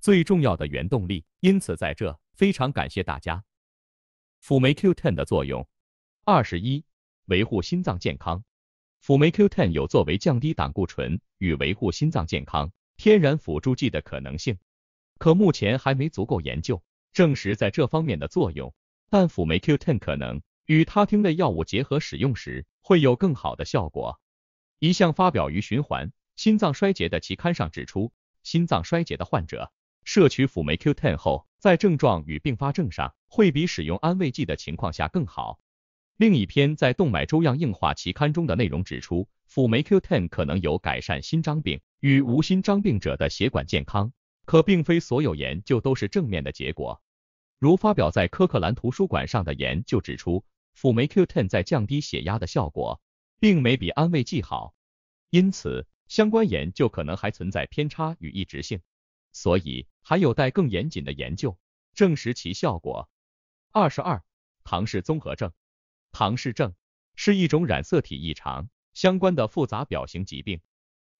最重要的原动力，因此在这非常感谢大家。辅酶 Q10 的作用二十一，维护心脏健康。辅酶 Q10 有作为降低胆固醇与维护心脏健康天然辅助剂的可能性，可目前还没足够研究证实在这方面的作用，但辅酶 Q10 可能与他汀类药物结合使用时会有更好的效果。一项发表于《循环：心脏衰竭》的期刊上指出，心脏衰竭的患者。摄取辅酶 Q10 后，在症状与并发症上会比使用安慰剂的情况下更好。另一篇在动脉粥样硬化期刊中的内容指出，辅酶 Q10 可能有改善心脏病与无心脏病者的血管健康。可并非所有研就都是正面的结果，如发表在科克兰图书馆上的研就指出，辅酶 Q10 在降低血压的效果，并没比安慰剂好。因此，相关研就可能还存在偏差与异质性。所以还有待更严谨的研究证实其效果。二十二，唐氏综合症，唐氏症是一种染色体异常相关的复杂表型疾病。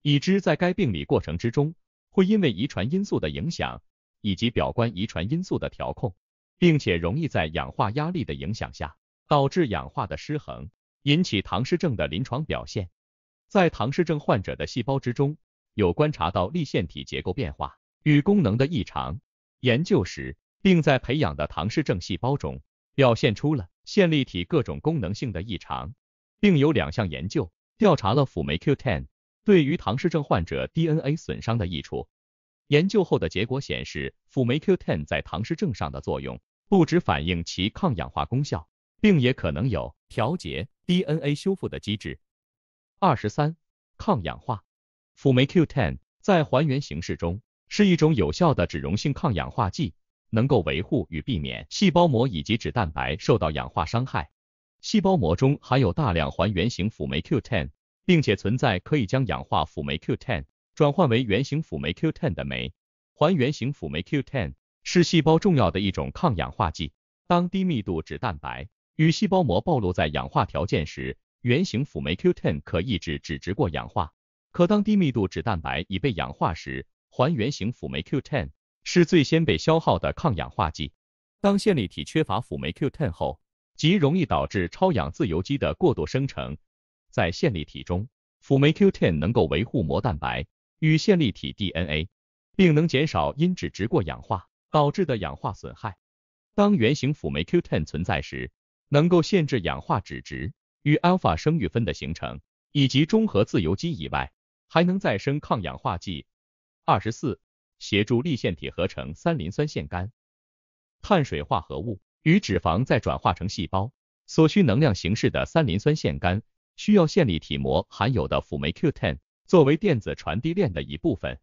已知在该病理过程之中，会因为遗传因素的影响以及表观遗传因素的调控，并且容易在氧化压力的影响下，导致氧化的失衡，引起唐氏症的临床表现。在唐氏症患者的细胞之中，有观察到粒腺体结构变化。与功能的异常研究时，并在培养的唐氏症细胞中表现出了线粒体各种功能性的异常，并有两项研究调查了辅酶 Q ten 对于唐氏症患者 DNA 损伤的益处。研究后的结果显示，辅酶 Q ten 在唐氏症上的作用不只反映其抗氧化功效，并也可能有调节 DNA 修复的机制。二十三，抗氧化辅酶 Q ten 在还原形式中。是一种有效的脂溶性抗氧化剂，能够维护与避免细胞膜以及脂蛋白受到氧化伤害。细胞膜中含有大量还原型辅酶 Q10，并且存在可以将氧化辅酶 Q10 转换为原型辅酶 Q10 的酶。还原型辅酶 Q10 是细胞重要的一种抗氧化剂。当低密度脂蛋白与细胞膜暴露在氧化条件时，原型辅酶 Q10 可抑制脂质过氧化。可当低密度脂蛋白已被氧化时，还原型辅酶 Q10 是最先被消耗的抗氧化剂。当线粒体缺乏辅酶 Q10 后，极容易导致超氧自由基的过度生成。在线粒体中，辅酶 Q10 能够维护膜蛋白与线粒体 DNA，并能减少因脂质过氧化导致的氧化损害。当原型辅酶 Q10 存在时，能够限制氧化脂质与 alpha 生育酚的形成，以及中和自由基以外，还能再生抗氧化剂。二十四，协助线腺体合成三磷酸腺苷。碳水化合物与脂肪再转化成细胞所需能量形式的三磷酸腺苷，需要线粒体膜含有的辅酶 Q 1 0作为电子传递链的一部分。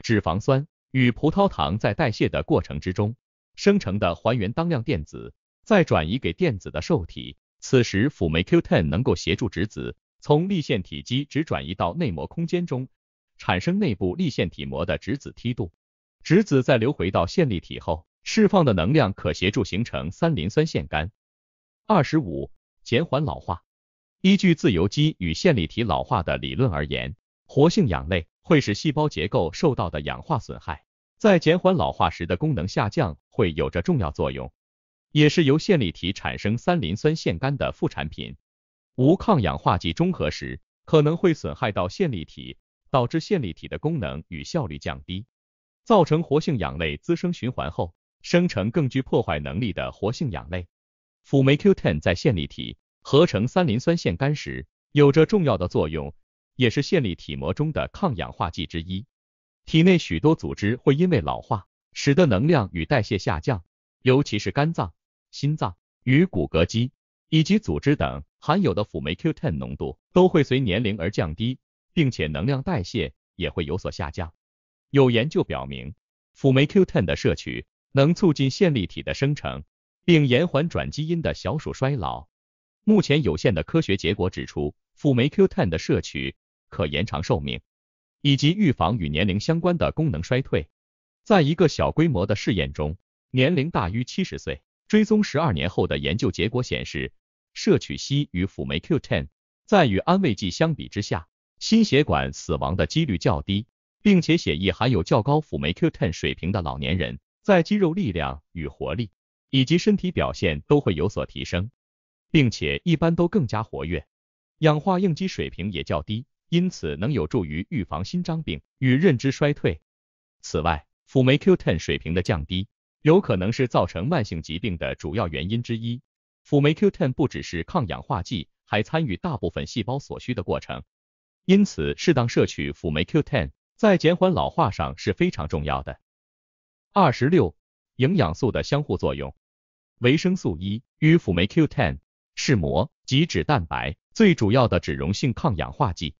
脂肪酸与葡萄糖在代谢的过程之中生成的还原当量电子，再转移给电子的受体，此时辅酶 Q 1 0能够协助质子从线腺体基质转移到内膜空间中。产生内部粒线体膜的质子梯度，质子再流回到线粒体后，释放的能量可协助形成三磷酸腺苷。二十五、减缓老化。依据自由基与线粒体老化的理论而言，活性氧类会使细胞结构受到的氧化损害，在减缓老化时的功能下降会有着重要作用，也是由线粒体产生三磷酸腺苷的副产品。无抗氧化剂中和时，可能会损害到线粒体。导致线粒体的功能与效率降低，造成活性氧类滋生循环后，生成更具破坏能力的活性氧类。辅酶 Q 1 0在线粒体合成三磷酸腺苷时有着重要的作用，也是线粒体膜中的抗氧化剂之一。体内许多组织会因为老化，使得能量与代谢下降，尤其是肝脏、心脏与骨骼肌以及组织等含有的辅酶 Q 1 0浓度都会随年龄而降低。并且能量代谢也会有所下降。有研究表明，辅酶 Q10 的摄取能促进线粒体的生成，并延缓转基因的小鼠衰老。目前有限的科学结果指出，辅酶 Q10 的摄取可延长寿命，以及预防与年龄相关的功能衰退。在一个小规模的试验中，年龄大于七十岁、追踪十二年后的研究结果显示，摄取硒与辅酶 Q10 在与安慰剂相比之下。心血管死亡的几率较低，并且血液含有较高辅酶 Q10 水平的老年人，在肌肉力量与活力以及身体表现都会有所提升，并且一般都更加活跃，氧化应激水平也较低，因此能有助于预防心脏病与认知衰退。此外，辅酶 Q10 水平的降低，有可能是造成慢性疾病的主要原因之一。辅酶 Q10 不只是抗氧化剂，还参与大部分细胞所需的过程。因此，适当摄取辅酶 Q10 在减缓老化上是非常重要的。二十六、营养素的相互作用，维生素 E 与辅酶 Q10 是膜及脂蛋白最主要的脂溶性抗氧化剂。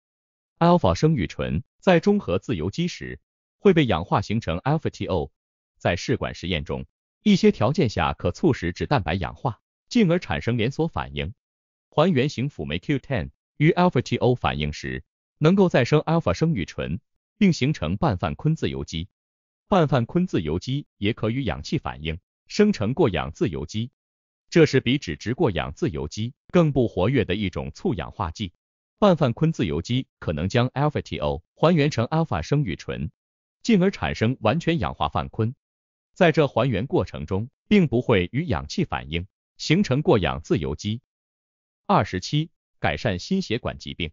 alpha 生育醇在中和自由基时会被氧化形成 alpha t o 在试管实验中，一些条件下可促使脂蛋白氧化，进而产生连锁反应。还原型辅酶 Q10 与 alpha t o 反应时，能够再生 alpha 生育醇，并形成半泛醌自由基。半泛醌自由基也可与氧气反应，生成过氧自由基。这是比脂质过氧自由基更不活跃的一种促氧化剂。半泛醌自由基可能将 alpha TO 还原成 alpha 生育醇，进而产生完全氧化泛醌。在这还原过程中，并不会与氧气反应，形成过氧自由基。二十七，改善心血管疾病。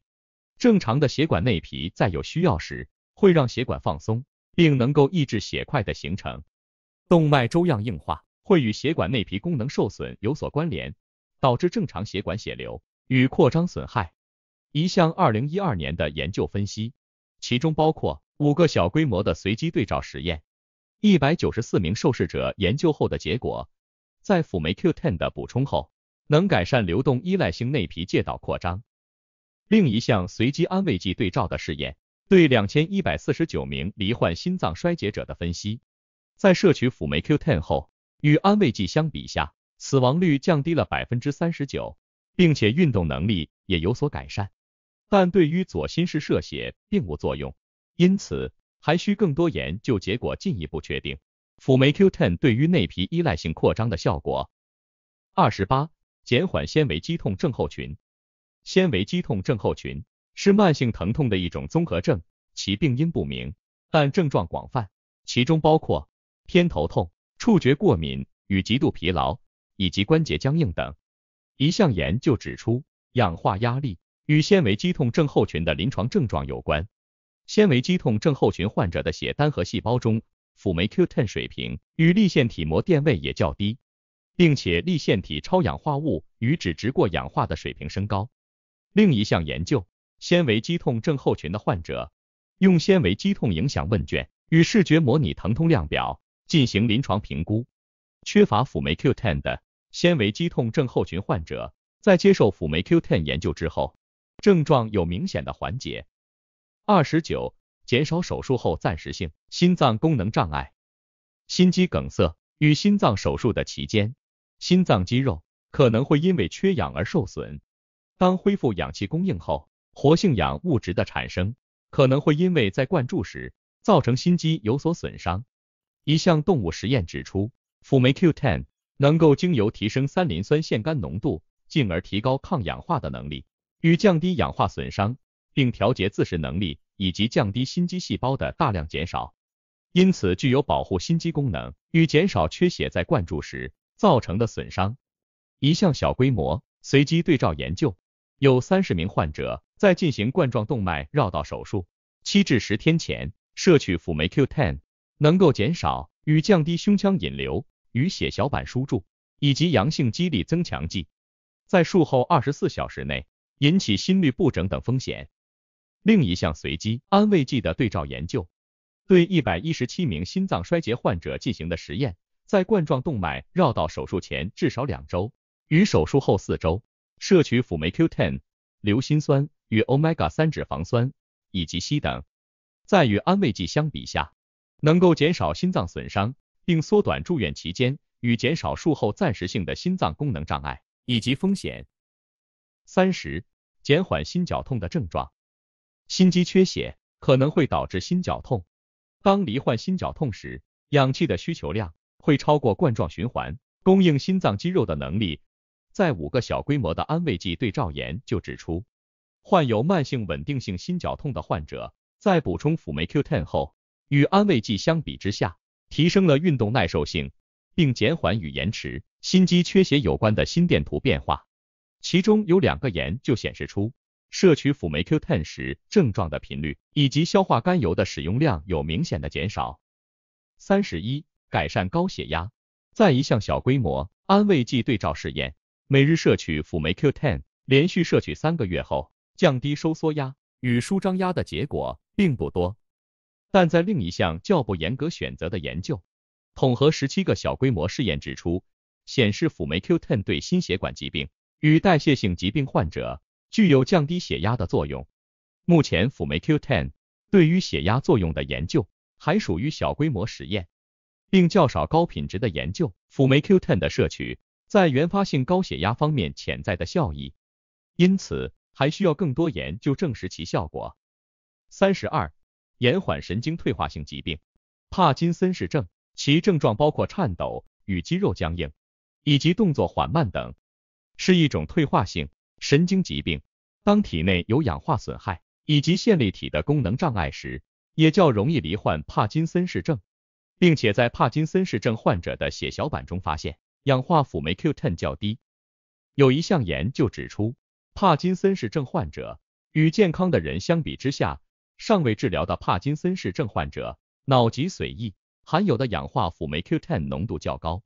正常的血管内皮在有需要时会让血管放松，并能够抑制血块的形成。动脉粥样硬化会与血管内皮功能受损有所关联，导致正常血管血流与扩张损害。一项二零一二年的研究分析，其中包括五个小规模的随机对照实验，一百九十四名受试者。研究后的结果，在辅酶 Q10 的补充后，能改善流动依赖性内皮介导扩张。另一项随机安慰剂对照的试验，对两千一百四十九名罹患心脏衰竭者的分析，在摄取辅酶 Q10 后，与安慰剂相比下，死亡率降低了百分之三十九，并且运动能力也有所改善。但对于左心室射血并无作用，因此还需更多研究结果进一步确定辅酶 Q10 对于内皮依赖性扩张的效果。二十八，减缓纤维肌痛症候群。纤维肌痛症候群是慢性疼痛的一种综合症，其病因不明，但症状广泛，其中包括偏头痛、触觉过敏与极度疲劳以及关节僵硬等。一项研究指出，氧化压力与纤维肌痛症候群的临床症状有关。纤维肌痛症候群患者的血单核细胞中辅酶 Q10 水平与粒腺体膜电位也较低，并且粒腺体超氧化物与脂质过氧化的水平升高。另一项研究，纤维肌痛症候群的患者用纤维肌痛影响问卷与视觉模拟疼痛量表进行临床评估。缺乏辅酶 Q10 的纤维肌痛症候群患者在接受辅酶 Q10 研究之后，症状有明显的缓解。二十九，减少手术后暂时性心脏功能障碍、心肌梗塞与心脏手术的期间，心脏肌肉可能会因为缺氧而受损。当恢复氧气供应后，活性氧物质的产生可能会因为在灌注时造成心肌有所损伤。一项动物实验指出，辅酶 Q10 能够经由提升三磷酸腺苷浓度，进而提高抗氧化的能力，与降低氧化损伤，并调节自噬能力以及降低心肌细胞的大量减少，因此具有保护心肌功能与减少缺血在灌注时造成的损伤。一项小规模随机对照研究。有三十名患者在进行冠状动脉绕道手术，七至十天前摄取辅酶 Q10，能够减少与降低胸腔引流与血小板输注以及阳性肌力增强剂在术后二十四小时内引起心律不整等风险。另一项随机安慰剂的对照研究，对一百一十七名心脏衰竭患者进行的实验，在冠状动脉绕道手术前至少两周与手术后四周。摄取辅酶 Q10、硫辛酸与 omega-3 脂肪酸以及硒等，在与安慰剂相比下，能够减少心脏损伤，并缩短住院期间与减少术后暂时性的心脏功能障碍以及风险。三十，减缓心绞痛的症状。心肌缺血可能会导致心绞痛。当罹患心绞痛时，氧气的需求量会超过冠状循环供应心脏肌肉的能力。在五个小规模的安慰剂对照研就指出，患有慢性稳定性心绞痛的患者在补充辅酶 Q10 后，与安慰剂相比之下，提升了运动耐受性，并减缓与延迟心肌缺血有关的心电图变化。其中有两个研就显示出，摄取辅酶 Q10 时症状的频率以及消化甘油的使用量有明显的减少。三十一，改善高血压。在一项小规模安慰剂对照试验。每日摄取辅酶 Q10，连续摄取三个月后，降低收缩压与舒张压的结果并不多。但在另一项较不严格选择的研究，统合十七个小规模试验指出，显示辅酶 Q10 对心血管疾病与代谢性疾病患者具有降低血压的作用。目前辅酶 Q10 对于血压作用的研究还属于小规模实验，并较少高品质的研究辅酶 Q10 的摄取。在原发性高血压方面潜在的效益，因此还需要更多研究证实其效果。三十二、延缓神经退化性疾病，帕金森氏症，其症状包括颤抖与肌肉僵硬，以及动作缓慢等，是一种退化性神经疾病。当体内有氧化损害以及线粒体的功能障碍时，也较容易罹患帕金森氏症，并且在帕金森氏症患者的血小板中发现。氧化辅酶 Q ten 较低。有一项研究指出，帕金森氏症患者与健康的人相比之下，尚未治疗的帕金森氏症患者脑脊髓液含有的氧化辅酶 Q ten 浓度较高。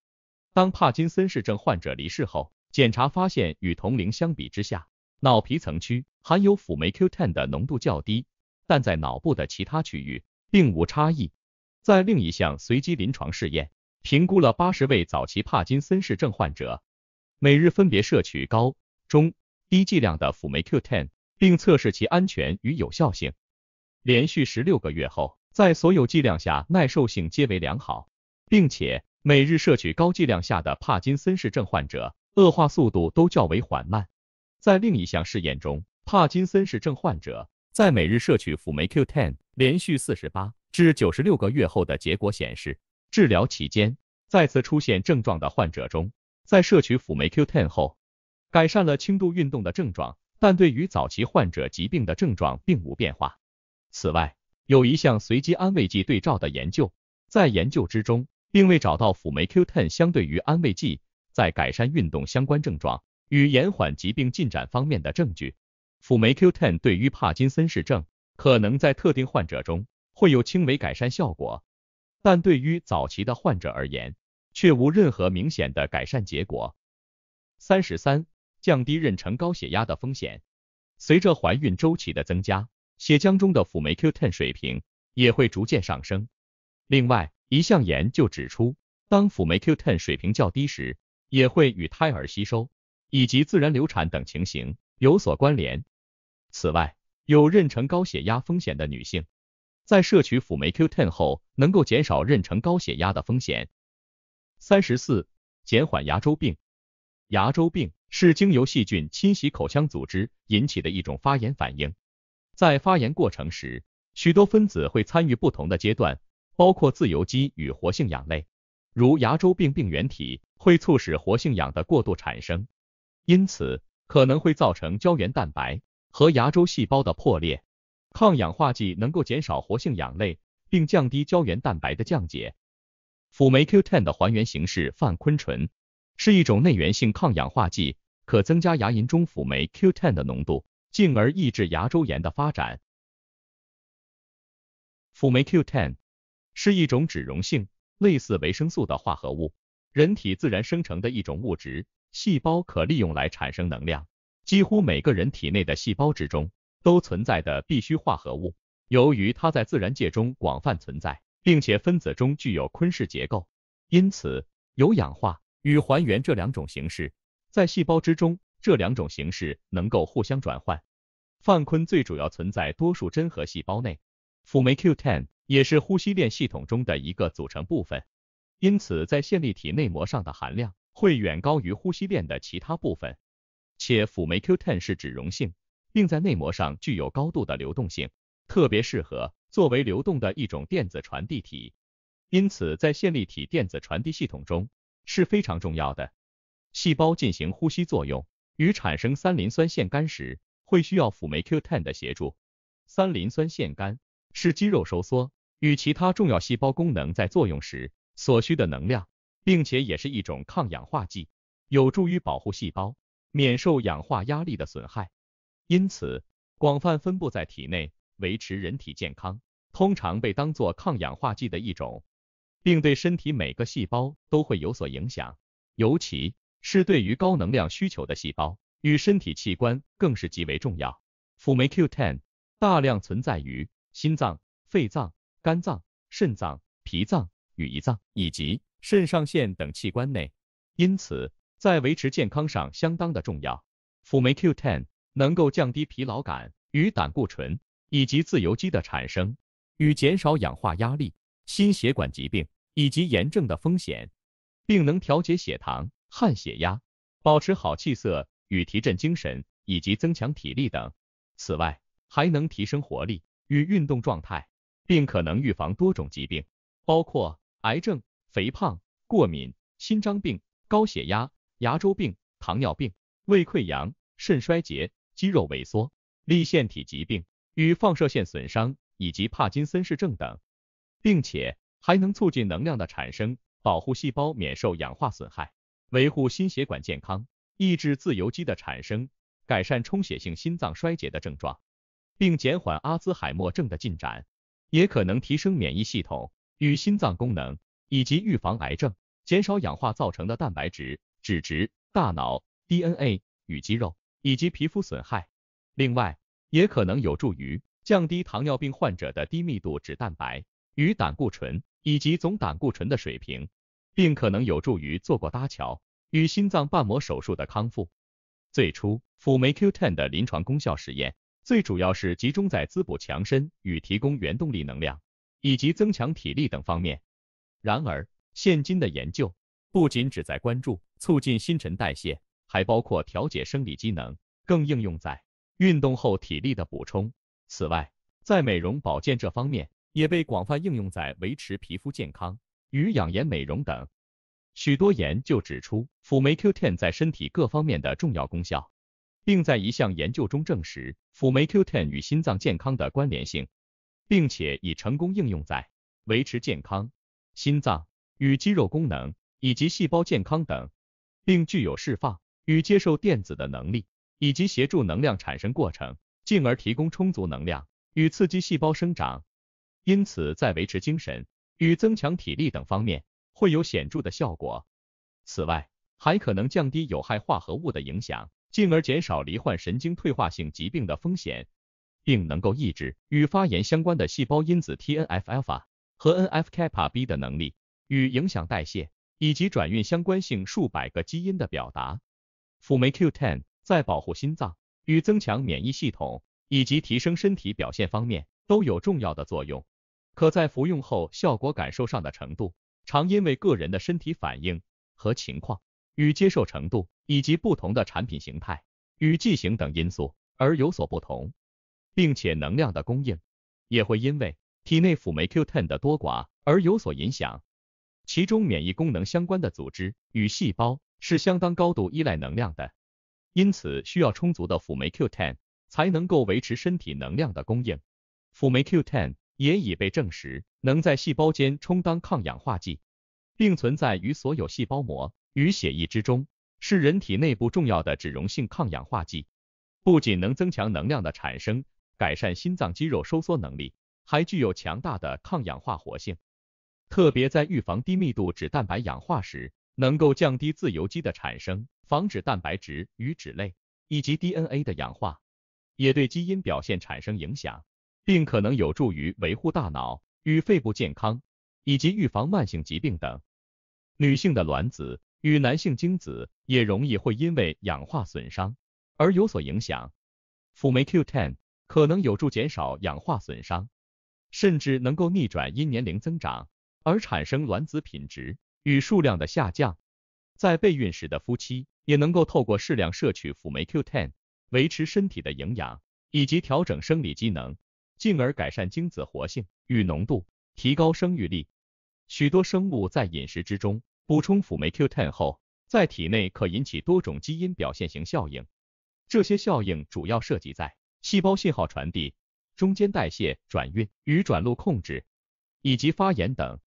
当帕金森氏症患者离世后，检查发现与同龄相比之下，脑皮层区含有辅酶 Q ten 的浓度较低，但在脑部的其他区域并无差异。在另一项随机临床试验。评估了八十位早期帕金森氏症患者，每日分别摄取高、中、低剂量的辅酶 Q ten，并测试其安全与有效性。连续十六个月后，在所有剂量下耐受性皆为良好，并且每日摄取高剂量下的帕金森氏症患者恶化速度都较为缓慢。在另一项试验中，帕金森氏症患者在每日摄取辅酶 Q ten 连续四十八至九十六个月后的结果显示。治疗期间再次出现症状的患者中，在摄取辅酶 Q10 后，改善了轻度运动的症状，但对于早期患者疾病的症状并无变化。此外，有一项随机安慰剂对照的研究，在研究之中，并未找到辅酶 Q10 相对于安慰剂在改善运动相关症状与延缓疾病进展方面的证据。辅酶 Q10 对于帕金森氏症，可能在特定患者中会有轻微改善效果。但对于早期的患者而言，却无任何明显的改善结果。三十三、降低妊娠高血压的风险。随着怀孕周期的增加，血浆中的辅酶 Q 1 0水平也会逐渐上升。另外一项研究指出，当辅酶 Q 1 0水平较低时，也会与胎儿吸收以及自然流产等情形有所关联。此外，有妊娠高血压风险的女性，在摄取辅酶 Q 1 0后，能够减少妊娠高血压的风险。三十四、减缓牙周病。牙周病是经由细菌侵袭口腔组织引起的一种发炎反应。在发炎过程时，许多分子会参与不同的阶段，包括自由基与活性氧类。如牙周病病原体会促使活性氧的过度产生，因此可能会造成胶原蛋白和牙周细胞的破裂。抗氧化剂能够减少活性氧类。并降低胶原蛋白的降解。辅酶 Q10 的还原形式泛醌醇是一种内源性抗氧化剂，可增加牙龈中辅酶 Q10 的浓度，进而抑制牙周炎的发展。辅酶 Q10 是一种脂溶性、类似维生素的化合物，人体自然生成的一种物质，细胞可利用来产生能量，几乎每个人体内的细胞之中都存在的必需化合物。由于它在自然界中广泛存在，并且分子中具有昆式结构，因此有氧化与还原这两种形式。在细胞之中，这两种形式能够互相转换。泛昆最主要存在多数真核细胞内，辅酶 Q 1 0也是呼吸链系统中的一个组成部分，因此在线粒体内膜上的含量会远高于呼吸链的其他部分，且辅酶 Q 1 0是脂溶性，并在内膜上具有高度的流动性。特别适合作为流动的一种电子传递体，因此在线粒体电子传递系统中是非常重要的。细胞进行呼吸作用与产生三磷酸腺苷时，会需要辅酶 Q 1 0的协助。三磷酸腺苷是肌肉收缩与其他重要细胞功能在作用时所需的能量，并且也是一种抗氧化剂，有助于保护细胞免受氧化压力的损害。因此，广泛分布在体内。维持人体健康，通常被当作抗氧化剂的一种，并对身体每个细胞都会有所影响，尤其是对于高能量需求的细胞与身体器官更是极为重要。辅酶 Q10 大量存在于心脏、肺脏、肝脏、肾脏、脾脏与胰脏以及肾上腺等器官内，因此在维持健康上相当的重要。辅酶 Q10 能够降低疲劳感与胆固醇。以及自由基的产生与减少氧化压力、心血管疾病以及炎症的风险，并能调节血糖、汗血压，保持好气色与提振精神，以及增强体力等。此外，还能提升活力与运动状态，并可能预防多种疾病，包括癌症、肥胖、过敏、心脏病、高血压、牙周病、糖尿病、胃溃疡、肾衰竭、肌肉萎缩、粒腺体疾病。与放射线损伤以及帕金森氏症等，并且还能促进能量的产生，保护细胞免受氧化损害，维护心血管健康，抑制自由基的产生，改善充血性心脏衰竭的症状，并减缓阿兹海默症的进展，也可能提升免疫系统与心脏功能，以及预防癌症，减少氧化造成的蛋白质、脂质、大脑 DNA 与肌肉以及皮肤损害。另外，也可能有助于降低糖尿病患者的低密度脂蛋白与胆固醇以及总胆固醇的水平，并可能有助于做过搭桥与心脏瓣膜手术的康复。最初辅酶 Q10 的临床功效实验，最主要是集中在滋补强身与提供原动力能量以及增强体力等方面。然而，现今的研究不仅只在关注促进新陈代谢，还包括调节生理机能，更应用在。运动后体力的补充。此外，在美容保健这方面也被广泛应用在维持皮肤健康与养颜美容等。许多研究指出辅酶 Q10 在身体各方面的重要功效，并在一项研究中证实辅酶 Q10 与心脏健康的关联性，并且已成功应用在维持健康心脏与肌肉功能以及细胞健康等，并具有释放与接受电子的能力。以及协助能量产生过程，进而提供充足能量与刺激细胞生长，因此在维持精神与增强体力等方面会有显著的效果。此外，还可能降低有害化合物的影响，进而减少罹患神经退化性疾病的风险，并能够抑制与发炎相关的细胞因子 t n f a a 和 n f a b 的能力，与影响代谢以及转运相关性数百个基因的表达。辅酶 Q10。在保护心脏与增强免疫系统以及提升身体表现方面都有重要的作用。可在服用后效果感受上的程度，常因为个人的身体反应和情况与接受程度，以及不同的产品形态与剂型等因素而有所不同。并且能量的供应也会因为体内辅酶 Q10 的多寡而有所影响。其中免疫功能相关的组织与细胞是相当高度依赖能量的。因此，需要充足的辅酶 Q10 才能够维持身体能量的供应。辅酶 Q10 也已被证实能在细胞间充当抗氧化剂，并存在于所有细胞膜与血液之中，是人体内部重要的脂溶性抗氧化剂。不仅能增强能量的产生，改善心脏肌肉收缩能力，还具有强大的抗氧化活性，特别在预防低密度脂蛋白氧化时，能够降低自由基的产生。防止蛋白质与脂类以及 DNA 的氧化，也对基因表现产生影响，并可能有助于维护大脑与肺部健康，以及预防慢性疾病等。女性的卵子与男性精子也容易会因为氧化损伤而有所影响。辅酶 Q10 可能有助减少氧化损伤，甚至能够逆转因年龄增长而产生卵子品质与数量的下降。在备孕时的夫妻。也能够透过适量摄取辅酶 Q10，维持身体的营养以及调整生理机能，进而改善精子活性与浓度，提高生育力。许多生物在饮食之中补充辅酶 Q10 后，在体内可引起多种基因表现型效应。这些效应主要涉及在细胞信号传递、中间代谢转运与转录控制以及发炎等，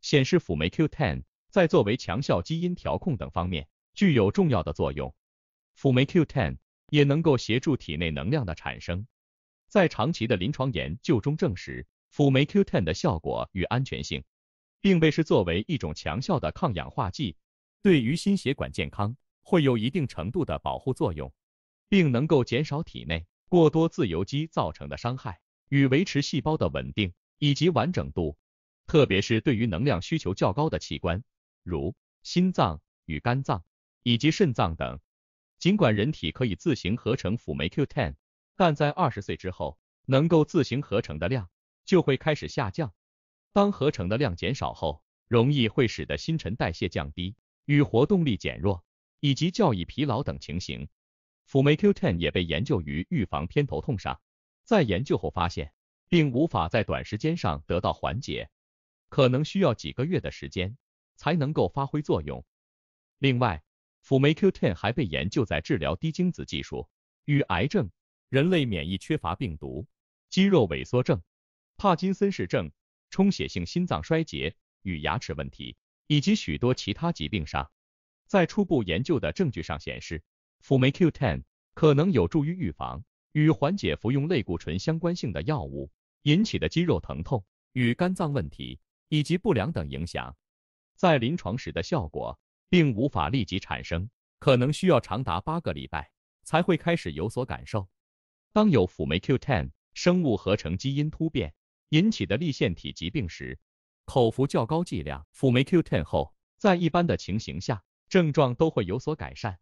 显示辅酶 Q10 在作为强效基因调控等方面。具有重要的作用，辅酶 Q 1 0也能够协助体内能量的产生，在长期的临床研究中证实辅酶 Q 1 0的效果与安全性，并被视作为一种强效的抗氧化剂，对于心血管健康会有一定程度的保护作用，并能够减少体内过多自由基造成的伤害与维持细胞的稳定以及完整度，特别是对于能量需求较高的器官，如心脏与肝脏。以及肾脏等。尽管人体可以自行合成辅酶 Q10，但在二十岁之后，能够自行合成的量就会开始下降。当合成的量减少后，容易会使得新陈代谢降低、与活动力减弱以及较易疲劳等情形。辅酶 Q10 也被研究于预防偏头痛上，在研究后发现，并无法在短时间上得到缓解，可能需要几个月的时间才能够发挥作用。另外。辅酶 Q10 还被研究在治疗低精子技术、与癌症、人类免疫缺乏病毒、肌肉萎缩症、帕金森氏症、充血性心脏衰竭与牙齿问题，以及许多其他疾病上。在初步研究的证据上显示，辅酶 Q10 可能有助于预防与缓解服用类固醇相关性的药物引起的肌肉疼痛与肝脏问题以及不良等影响。在临床时的效果。并无法立即产生，可能需要长达八个礼拜才会开始有所感受。当有辅酶 Q10 生物合成基因突变引起的粒腺体疾病时，口服较高剂量辅酶 Q10 后，在一般的情形下，症状都会有所改善。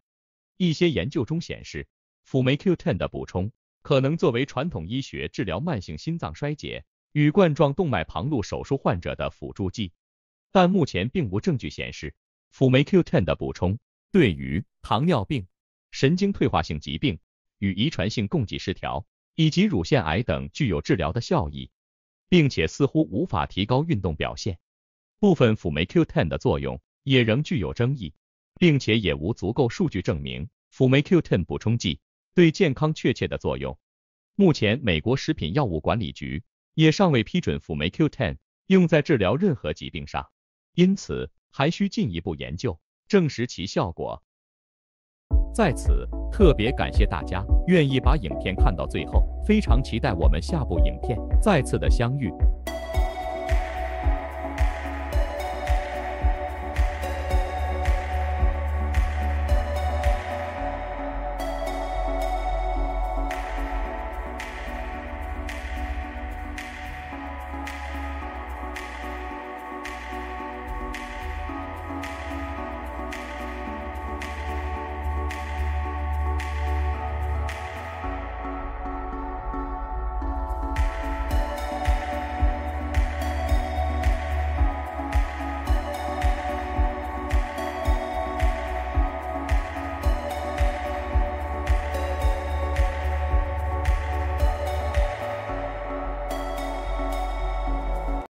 一些研究中显示，辅酶 Q10 的补充可能作为传统医学治疗慢性心脏衰竭与冠状动脉旁路手术患者的辅助剂，但目前并无证据显示。辅酶 Q 1 0的补充对于糖尿病、神经退化性疾病、与遗传性供给失调以及乳腺癌等具有治疗的效益，并且似乎无法提高运动表现。部分辅酶 Q 1 0的作用也仍具有争议，并且也无足够数据证明辅酶 Q 1 0补充剂对健康确切的作用。目前，美国食品药物管理局也尚未批准辅酶 Q 1 0用在治疗任何疾病上，因此。还需进一步研究证实其效果。在此特别感谢大家愿意把影片看到最后，非常期待我们下部影片再次的相遇。